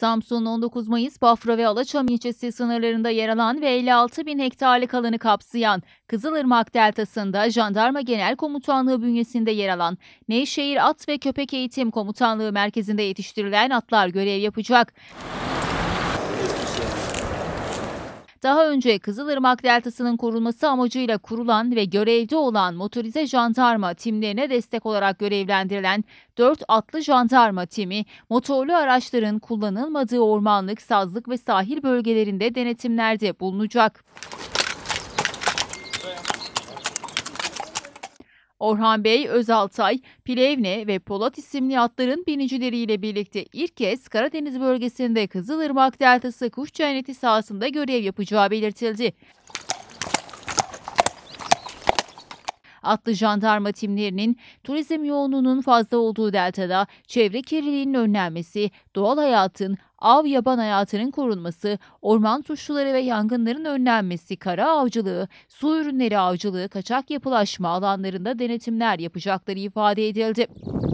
Samsun 19 Mayıs Bafra ve Alaçam ilçesi sınırlarında yer alan ve 56 bin hektarlık alanı kapsayan Kızılırmak Deltası'nda Jandarma Genel Komutanlığı bünyesinde yer alan Nevşehir At ve Köpek Eğitim Komutanlığı merkezinde yetiştirilen atlar görev yapacak. Daha önce Kızılırmak Deltası'nın korunması amacıyla kurulan ve görevde olan motorize jandarma timlerine destek olarak görevlendirilen 4 atlı jandarma timi, motorlu araçların kullanılmadığı ormanlık, sazlık ve sahil bölgelerinde denetimlerde bulunacak. Orhan Bey, Özaltay, Plevne ve Polat isimli atların binicileriyle birlikte ilk kez Karadeniz bölgesinde Kızılırmak Deltası Kuş Cenneti sahasında görev yapacağı belirtildi. Atlı jandarma timlerinin turizm yoğunluğunun fazla olduğu deltada çevre kirliliğinin önlenmesi, doğal hayatın, av yaban hayatının korunması, orman suçluları ve yangınların önlenmesi, kara avcılığı, su ürünleri avcılığı, kaçak yapılaşma alanlarında denetimler yapacakları ifade edildi.